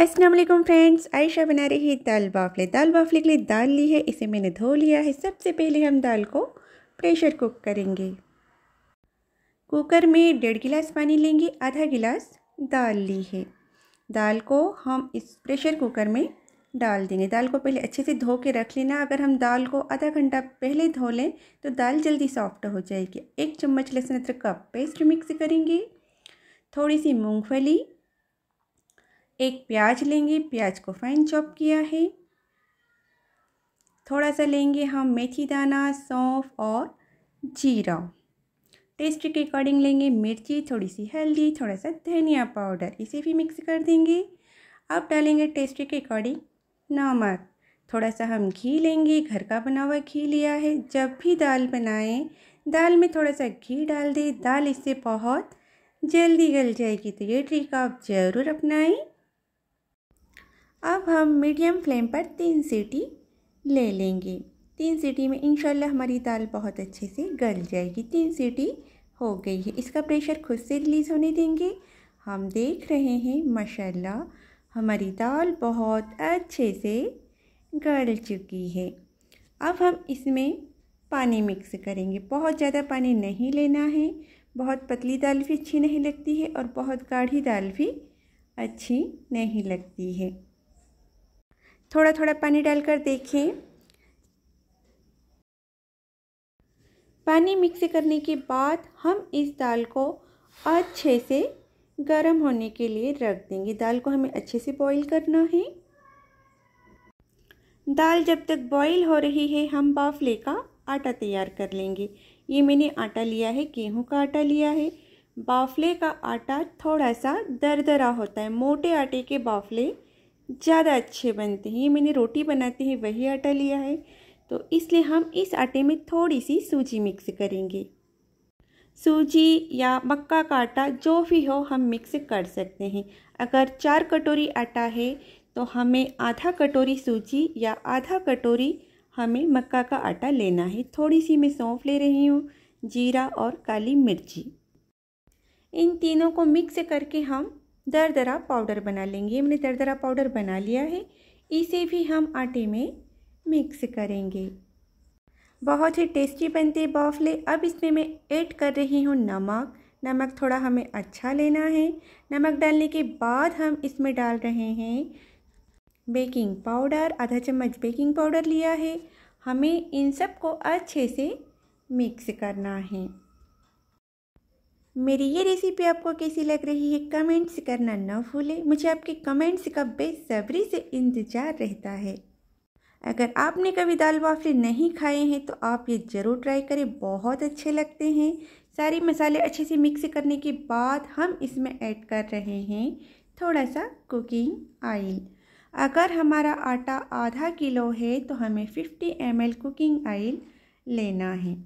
Aslam friends Ayesha बना रही है दाल बाफले दाल बाफले के लिए दाल ली है इसे मैंने धो लिया है सबसे पहले हम दाल को प्रेशर कुक करेंगे कुकर में डेढ़ गिलास पानी लेंगे आधा गिलास दाल ली है दाल को हम इस प्रेशर कुकर में डाल देंगे दाल को पहले अच्छे से धो के रख लेना अगर हम दाल को आधा घंटा पहले धो लें तो दाल जल्दी सॉफ्ट हो जाएगी एक चम्मच लहसुन अदरक का पेस्ट मिक्स करेंगे थोड़ी सी मूंगफली एक प्याज लेंगे प्याज को फाइन चॉप किया है थोड़ा सा लेंगे हम मेथी दाना सौंफ और जीरा टेस्ट के अकॉर्डिंग लेंगे मिर्ची थोड़ी सी हल्दी थोड़ा सा धनिया पाउडर इसे भी मिक्स कर देंगे अब डालेंगे टेस्ट के अकॉर्डिंग नमक थोड़ा सा हम घी लेंगे घर का बना हुआ घी लिया है जब भी दाल बनाएं दाल में थोड़ा सा घी डाल दें दाल इससे बहुत जल्दी गल जाएगी तो ये ट्रिक आप ज़रूर अपनाएं अब हम मीडियम फ्लेम पर तीन सीटी ले लेंगे तीन सीटी में इंशाल्लाह हमारी दाल बहुत अच्छे से गल जाएगी तीन सीटी हो गई है इसका प्रेशर खुद से रिलीज़ होने देंगे हम देख रहे हैं माशाल्लाह हमारी दाल बहुत अच्छे से गल चुकी है अब हम इसमें पानी मिक्स करेंगे बहुत ज़्यादा पानी नहीं लेना है बहुत पतली दाल भी अच्छी नहीं लगती है और बहुत गाढ़ी दाल भी अच्छी नहीं लगती है थोड़ा थोड़ा पानी डालकर देखें पानी मिक्स करने के बाद हम इस दाल को अच्छे से गर्म होने के लिए रख देंगे दाल को हमें अच्छे से बॉईल करना है दाल जब तक बॉईल हो रही है हम बाफले का आटा तैयार कर लेंगे ये मैंने आटा लिया है गेहूं का आटा लिया है बाफले का आटा थोड़ा सा दरदरा होता है मोटे आटे के बाफले ज़्यादा अच्छे बनते हैं ये मैंने रोटी बनाते हैं वही आटा लिया है तो इसलिए हम इस आटे में थोड़ी सी सूजी मिक्स करेंगे सूजी या मक्का का आटा जो भी हो हम मिक्स कर सकते हैं अगर चार कटोरी आटा है तो हमें आधा कटोरी सूजी या आधा कटोरी हमें मक्का का आटा लेना है थोड़ी सी मैं सौंफ ले रही हूँ जीरा और काली मिर्ची इन तीनों को मिक्स करके हम दरदरा पाउडर बना लेंगे हमने दरदरा पाउडर बना लिया है इसे भी हम आटे में मिक्स करेंगे बहुत ही टेस्टी बनते बाफले अब इसमें मैं ऐड कर रही हूँ नमक नमक थोड़ा हमें अच्छा लेना है नमक डालने के बाद हम इसमें डाल रहे हैं बेकिंग पाउडर आधा चम्मच बेकिंग पाउडर लिया है हमें इन सब को अच्छे से मिक्स करना है मेरी ये रेसिपी आपको कैसी लग रही है कमेंट्स करना ना भूलें मुझे आपके कमेंट्स का बेसब्री से इंतज़ार रहता है अगर आपने कभी दाल वाफले नहीं खाए हैं तो आप ये ज़रूर ट्राई करें बहुत अच्छे लगते हैं सारे मसाले अच्छे से मिक्स करने के बाद हम इसमें ऐड कर रहे हैं थोड़ा सा कुकिंग ऑयल अगर हमारा आटा आधा किलो है तो हमें 50 एम कुकिंग ऑइल लेना है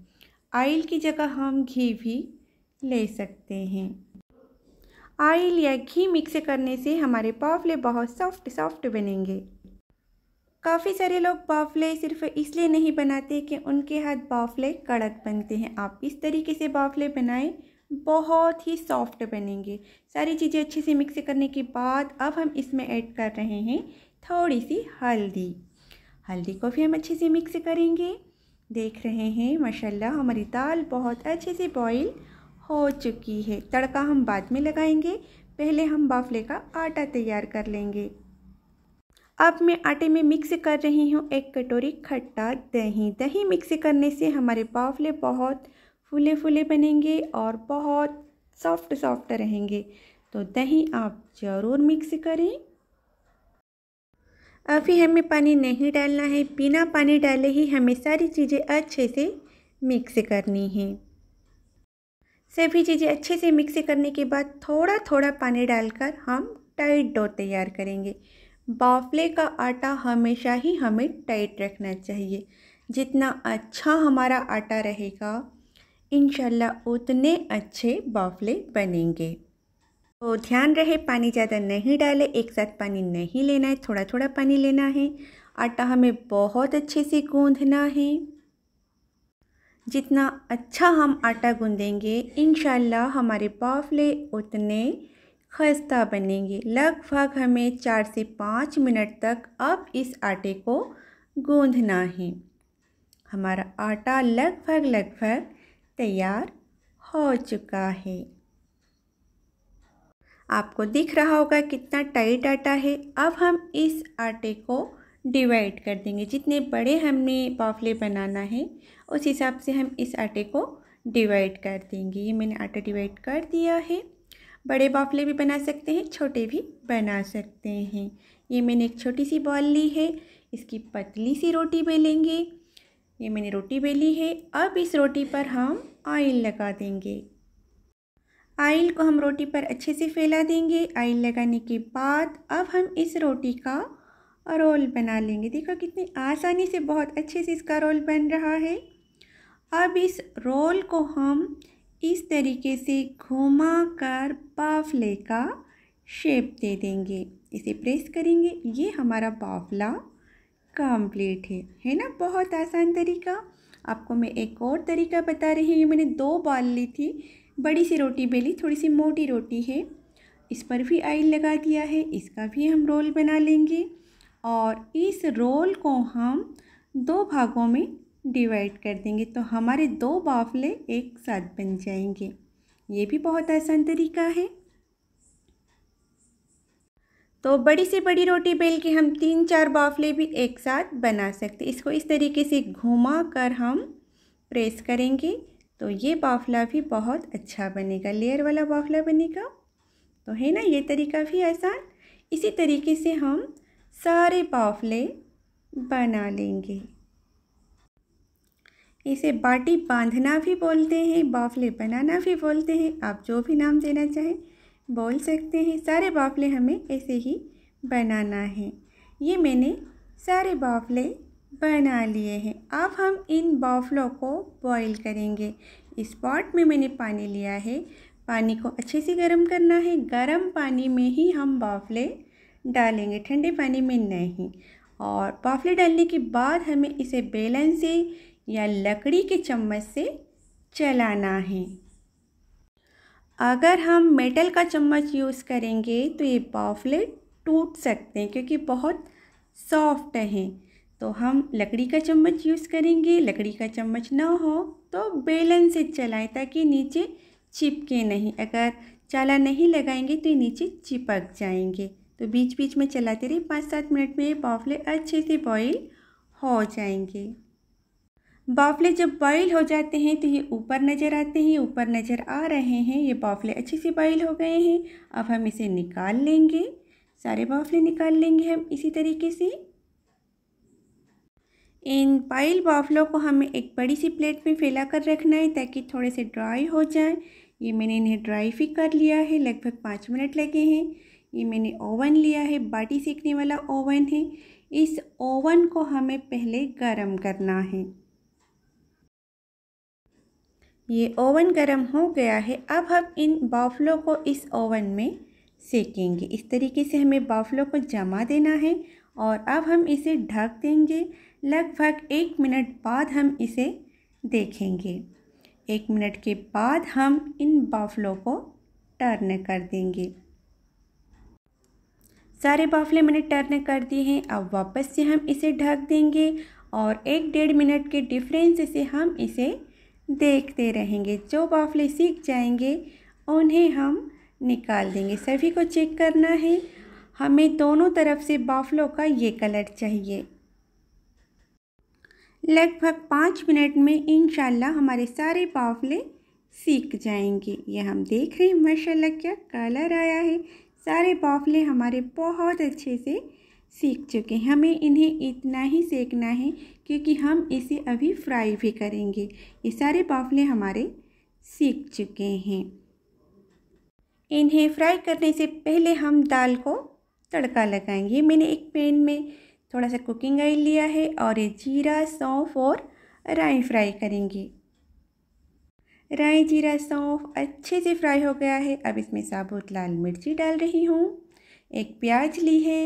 ऑयल की जगह हम घी भी ले सकते हैं ऑयल या घी मिक्स करने से हमारे बाफले बहुत सॉफ्ट सॉफ्ट बनेंगे काफ़ी सारे लोग बाफले सिर्फ इसलिए नहीं बनाते कि उनके हाथ बाफले कड़क बनते हैं आप इस तरीके से बाफले बनाएं बहुत ही सॉफ्ट बनेंगे सारी चीज़ें अच्छे से मिक्स करने के बाद अब हम इसमें ऐड कर रहे हैं थोड़ी सी हल्दी हल्दी को भी हम अच्छे से मिक्स करेंगे देख रहे हैं माशाल्लाह हमारी दाल बहुत अच्छे से बॉईल हो चुकी है तड़का हम बाद में लगाएंगे पहले हम बाफले का आटा तैयार कर लेंगे अब मैं आटे में मिक्स कर रही हूँ एक कटोरी खट्टा दही दही मिक्स करने से हमारे बाफले बहुत फूले फूले बनेंगे और बहुत सॉफ्ट सॉफ्ट रहेंगे तो दही आप ज़रूर मिक्स करें अभी हमें पानी नहीं डालना है बिना पानी डाले ही हमें सारी चीज़ें अच्छे से मिक्स करनी है सभी चीज़ें अच्छे से मिक्स करने के बाद थोड़ा थोड़ा पानी डालकर हम टाइट डो तैयार करेंगे बाफले का आटा हमेशा ही हमें टाइट रखना चाहिए जितना अच्छा हमारा आटा रहेगा इन उतने अच्छे बाफले बनेंगे तो ध्यान रहे पानी ज़्यादा नहीं डाले एक साथ पानी नहीं लेना है थोड़ा थोड़ा पानी लेना है आटा हमें बहुत अच्छे से गूंधना है जितना अच्छा हम आटा गूँधेंगे इन हमारे पाफले उतने खस्ता बनेंगे लगभग हमें चार से पाँच मिनट तक अब इस आटे को गूँधना है हमारा आटा लगभग लगभग तैयार हो चुका है आपको दिख रहा होगा कितना टाइट आटा है अब हम इस आटे को डिवाइड कर देंगे जितने बड़े हमने बाफले बनाना है उस हिसाब से हम इस आटे को डिवाइड कर देंगे ये मैंने आटा डिवाइड कर दिया है बड़े बाफले भी बना सकते हैं छोटे भी बना सकते हैं ये मैंने एक छोटी सी बॉल ली है इसकी पतली सी रोटी बेलेंगे ये मैंने रोटी बेली है अब इस रोटी पर हम ऑयल लगा देंगे ऑयल को हम रोटी पर अच्छे से फैला देंगे ऑयल लगाने के बाद अब हम इस रोटी का और रोल बना लेंगे देखो कितनी आसानी से बहुत अच्छे से इसका रोल बन रहा है अब इस रोल को हम इस तरीके से घुमा कर बाफले का शेप दे देंगे इसे प्रेस करेंगे ये हमारा बाफला कंप्लीट है है ना बहुत आसान तरीका आपको मैं एक और तरीका बता रही हूँ ये मैंने दो बॉल ली थी बड़ी सी रोटी बेली थोड़ी सी मोटी रोटी है इस पर भी आयल लगा दिया है इसका भी हम रोल बना लेंगे और इस रोल को हम दो भागों में डिवाइड कर देंगे तो हमारे दो बाफले एक साथ बन जाएंगे ये भी बहुत आसान तरीका है तो बड़ी से बड़ी रोटी बेल के हम तीन चार बाफले भी एक साथ बना सकते इसको इस तरीके से घुमा कर हम प्रेस करेंगे तो ये बाफला भी बहुत अच्छा बनेगा लेयर वाला बाफला बनेगा तो है ना ये तरीका भी आसान इसी तरीके से हम सारे बाफले बना लेंगे इसे बाटी बांधना भी बोलते हैं बाफले बनाना भी बोलते हैं आप जो भी नाम देना चाहें बोल सकते हैं सारे बाफले हमें ऐसे ही बनाना है ये मैंने सारे बाफले बना लिए हैं अब हम इन बाफलों को बॉईल करेंगे इस पॉट में मैंने पानी लिया है पानी को अच्छे से गर्म करना है गर्म पानी में ही हम बाफले डालेंगे ठंडे पानी में नहीं और पाफले डालने के बाद हमें इसे बेलन से या लकड़ी के चम्मच से चलाना है अगर हम मेटल का चम्मच यूज़ करेंगे तो ये पाफलेट टूट सकते हैं क्योंकि बहुत सॉफ्ट हैं तो हम लकड़ी का चम्मच यूज़ करेंगे लकड़ी का चम्मच ना हो तो बेलन से चलाएं ताकि नीचे चिपके नहीं अगर चाला नहीं लगाएंगे तो ये नीचे चिपक जाएंगे तो बीच बीच में चलाते रहिए पाँच सात मिनट में ये बाफले अच्छे से बॉईल हो जाएंगे बाफले जब बॉईल हो जाते हैं तो ये ऊपर नज़र आते हैं ऊपर नज़र आ रहे हैं ये बाफले अच्छे से बॉईल हो गए हैं अब हम इसे निकाल लेंगे सारे बाफले निकाल लेंगे हम इसी तरीके से इन पाइल बाफलों को हमें एक बड़ी सी प्लेट में फैला कर रखना है ताकि थोड़े से ड्राई हो जाएं ये मैंने इन्हें ड्राई भी कर लिया है लगभग पाँच मिनट लगे हैं ये मैंने ओवन लिया है बाटी सेकने वाला ओवन है इस ओवन को हमें पहले गरम करना है ये ओवन गरम हो गया है अब हम इन बाफलों को इस ओवन में सेकेंगे इस तरीके से हमें बाफलों को जमा देना है और अब हम इसे ढक देंगे लगभग एक मिनट बाद हम इसे देखेंगे एक मिनट के बाद हम इन बाफलों को टर्न कर देंगे सारे बाफले मैंने टर्न कर दिए हैं अब वापस से हम इसे ढक देंगे और एक डेढ़ मिनट के डिफरेंस से हम इसे देखते रहेंगे जो बाफले सीख जाएंगे उन्हें हम निकाल देंगे सभी को चेक करना है हमें दोनों तरफ से बाफलों का ये कलर चाहिए लगभग पाँच मिनट में इन हमारे सारे बाफले सीख जाएंगे ये हम देख रहे हैं माशाल्लाह क्या कलर आया है सारे बाफले हमारे बहुत अच्छे से सीख चुके हैं हमें इन्हें इतना ही सेकना है क्योंकि हम इसे अभी फ्राई भी करेंगे ये सारे बाफले हमारे सीख चुके हैं इन्हें फ्राई करने से पहले हम दाल को तड़का लगाएंगे मैंने एक पैन में थोड़ा सा कुकिंग ऑयल लिया है और ये जीरा सौंफ और राई फ्राई करेंगे राई जीरा सौंफ अच्छे से फ्राई हो गया है अब इसमें साबुत लाल मिर्ची डाल रही हूँ एक प्याज ली है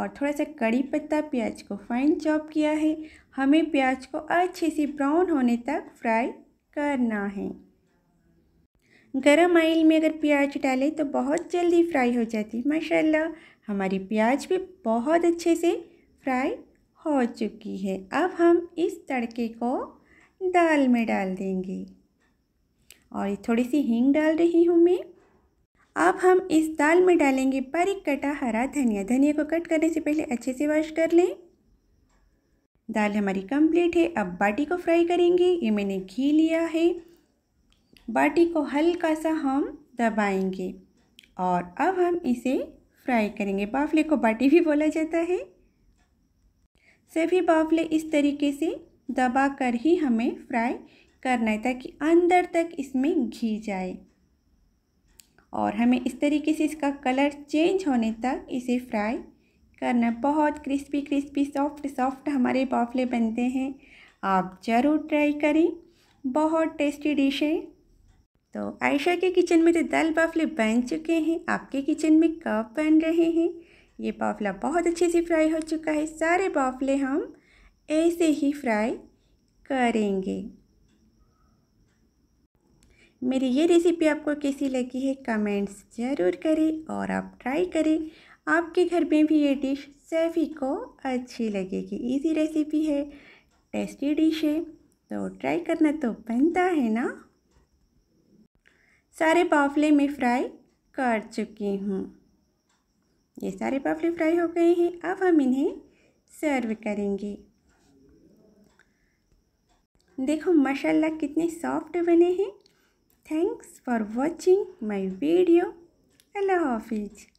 और थोड़ा सा कड़ी पत्ता प्याज को फाइन चॉप किया है हमें प्याज को अच्छे से ब्राउन होने तक फ्राई करना है गरम आइल में अगर प्याज डालें तो बहुत जल्दी फ्राई हो जाती है माशाल्लाह हमारी प्याज भी बहुत अच्छे से फ्राई हो चुकी है अब हम इस तड़के को दाल में डाल देंगे और थोड़ी सी हींग डाल रही हूँ मैं अब हम इस दाल में डालेंगे बारीक कटा हरा धनिया धनिया को कट करने से पहले अच्छे से वॉश कर लें दाल हमारी कंप्लीट है अब बाटी को फ्राई करेंगे ये मैंने घी लिया है बाटी को हल्का सा हम दबाएंगे और अब हम इसे फ्राई करेंगे बाफले को बाटी भी बोला जाता है सभी बाफले इस तरीके से दबा कर ही हमें फ्राई करना है ताकि अंदर तक इसमें घी जाए और हमें इस तरीके से इसका कलर चेंज होने तक इसे फ्राई करना बहुत क्रिस्पी क्रिस्पी सॉफ्ट सॉफ्ट हमारे बाफले बनते हैं आप ज़रूर ट्राई करें बहुत टेस्टी डिश है तो आयशा के किचन में तो दाल बाफले बन चुके हैं आपके किचन में कब बन रहे हैं ये बाफला बहुत अच्छे से फ्राई हो चुका है सारे बाफले हम ऐसे ही फ्राई करेंगे मेरी ये रेसिपी आपको कैसी लगी है कमेंट्स ज़रूर करें और आप ट्राई करें आपके घर में भी ये डिश सभी को अच्छी लगेगी इजी रेसिपी है टेस्टी डिश है तो ट्राई करना तो बनता है ना सारे बाफले में फ्राई कर चुकी हूँ ये सारे बाफले फ्राई हो गए हैं अब हम इन्हें सर्व करेंगे देखो माशाल्लाह कितने सॉफ्ट बने हैं Thanks for watching my video. Hello, Hafiz.